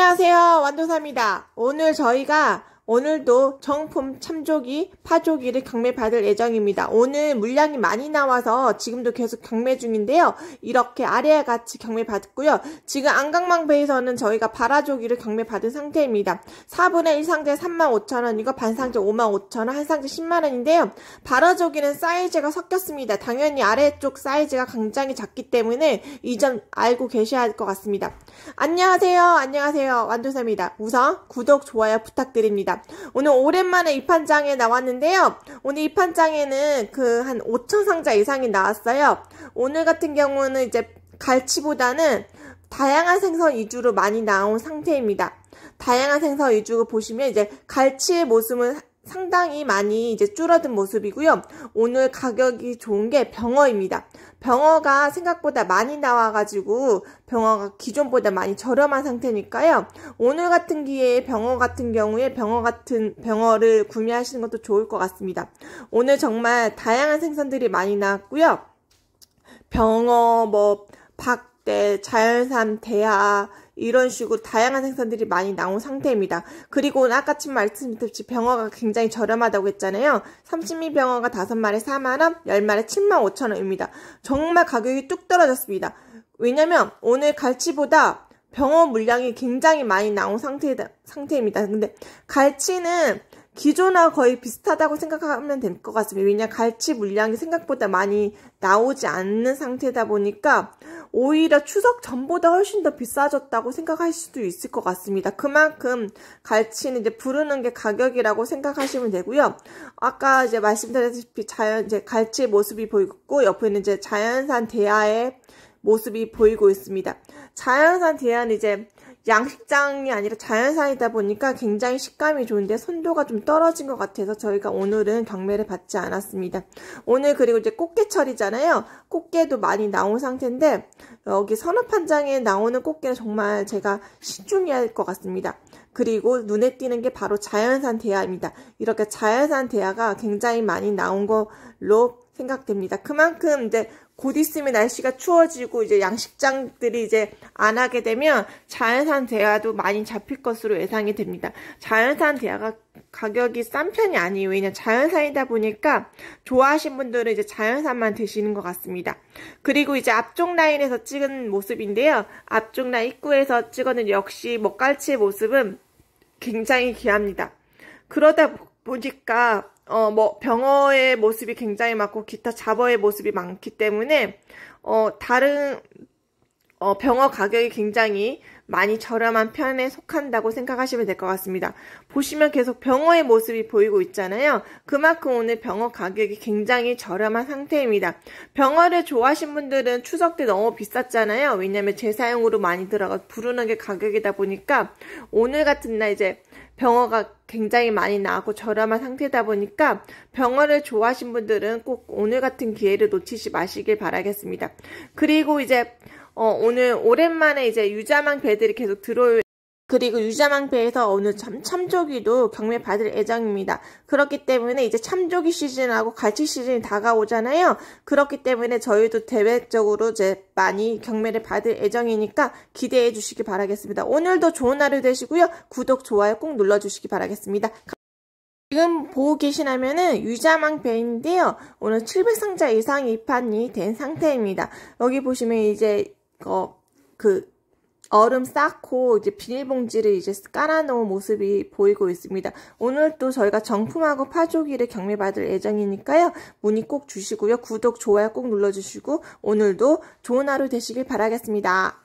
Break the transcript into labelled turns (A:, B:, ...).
A: 안녕하세요. 완도사입니다. 오늘 저희가 오늘도 정품 참조기, 파조기를 경매받을 예정입니다. 오늘 물량이 많이 나와서 지금도 계속 경매 중인데요. 이렇게 아래와 같이 경매받고요. 았 지금 안강망 배에서는 저희가 바라조기를 경매받은 상태입니다. 4분의 1 상자 에3 5 0 0 0원이거 반상자 55,000원, 한상자 10만원인데요. 바라조기는 사이즈가 섞였습니다. 당연히 아래쪽 사이즈가 굉장히 작기 때문에 이 점 알고 계셔야 할 것 같습니다. 안녕하세요. 안녕하세요. 완두사입니다 우선 구독, 좋아요 부탁드립니다. 오늘 오랜만에 입판장에 나왔는데요. 오늘 입판장에는 그 한 5천 상자 이상이 나왔어요. 오늘 같은 경우는 이제 갈치보다는 다양한 생선 위주로 많이 나온 상태입니다. 다양한 생선 위주로 보시면 이제 갈치의 모습은 상당히 많이 이제 줄어든 모습이고요. 오늘 가격이 좋은 게 병어입니다. 병어가 생각보다 많이 나와가지고 병어가 기존보다 많이 저렴한 상태니까요. 오늘 같은 기회에 병어 같은 경우에 병어 같은 병어를 구매하시는 것도 좋을 것 같습니다. 오늘 정말 다양한 생선들이 많이 나왔고요. 병어, 뭐, 박, 네, 자연산, 대하, 이런 식으로 다양한 생선들이 많이 나온 상태입니다. 그리고 아까 친 말씀드렸듯이 병어가 굉장히 저렴하다고 했잖아요. 3 0미병어가 5마리 4만원, 10마리 7만 5천원입니다. 정말 가격이 뚝 떨어졌습니다. 왜냐면 오늘 갈치보다 병어 물량이 굉장히 많이 나온 상태, 상태입니다. 근데 갈치는 기존과 거의 비슷하다고 생각하면 될 것 같습니다. 왜냐 갈치 물량이 생각보다 많이 나오지 않는 상태다 보니까 오히려 추석 전보다 훨씬 더 비싸졌다고 생각할 수도 있을 것 같습니다. 그만큼 갈치는 이제 부르는 게 가격이라고 생각하시면 되고요. 아까 이제 말씀드렸다시피 자연 이제 갈치 모습이 보이고 옆에는 이제 자연산 대야의 모습이 보이고 있습니다. 자연산 대야는 이제 양식장이 아니라 자연산이다 보니까 굉장히 식감이 좋은데 선도가 좀 떨어진 것 같아서 저희가 오늘은 경매를 받지 않았습니다. 오늘 그리고 이제 꽃게철이잖아요. 꽃게도 많이 나온 상태인데 여기 선업판장에 나오는 꽃게는 정말 제가 신중해야 할 것 같습니다. 그리고 눈에 띄는 게 바로 자연산 대야입니다. 이렇게 자연산 대야가 굉장히 많이 나온 걸로 생각됩니다. 그만큼 이제 곧 있으면 날씨가 추워지고 이제 양식장들이 이제 안 하게 되면 자연산 대하도 많이 잡힐 것으로 예상이 됩니다. 자연산 대하가 가격이 싼 편이 아니에요. 왜냐 자연산이다 보니까 좋아하신 분들은 이제 자연산만 드시는 것 같습니다. 그리고 이제 앞쪽 라인에서 찍은 모습인데요. 앞쪽 라인 입구에서 찍었는 역시 먹갈치의 모습은 굉장히 귀합니다. 그러다 보니까 어, 뭐 병어의 모습이 굉장히 많고 기타 잡어의 모습이 많기 때문에 어, 다른 어, 병어 가격이 굉장히 많이 저렴한 편에 속한다고 생각하시면 될 것 같습니다. 보시면 계속 병어의 모습이 보이고 있잖아요. 그만큼 오늘 병어 가격이 굉장히 저렴한 상태입니다. 병어를 좋아하신 분들은 추석 때 너무 비쌌잖아요. 왜냐면 제사용으로 많이 들어가 부르는 게 가격이다 보니까 오늘 같은 날 이제 병어가 굉장히 많이 나고 저렴한 상태다 보니까 병어를 좋아하신 분들은 꼭 오늘 같은 기회를 놓치지 마시길 바라겠습니다. 그리고 이제 어, 오늘 오랜만에 이제 유자망 배들이 계속 들어올 그리고 유자망배에서 오늘 참, 참조기도 경매 받을 예정입니다. 그렇기 때문에 이제 참조기 시즌하고 갈치 시즌이 다가오잖아요. 그렇기 때문에 저희도 대외적으로 이제 많이 경매를 받을 예정이니까 기대해 주시기 바라겠습니다. 오늘도 좋은 하루 되시고요. 구독, 좋아요 꼭 눌러주시기 바라겠습니다. 지금 보고 계시라면은 유자망 배인데요. 오늘 700상자 이상 입판이 된 상태입니다. 여기 보시면 이제 어, 그 얼음 쌓고 이제 비닐봉지를 이제 깔아놓은 모습이 보이고 있습니다. 오늘 또 저희가 정품하고 파조기를 경매받을 예정이니까요. 문의 꼭 주시고요. 구독, 좋아요 꼭 눌러주시고 오늘도 좋은 하루 되시길 바라겠습니다.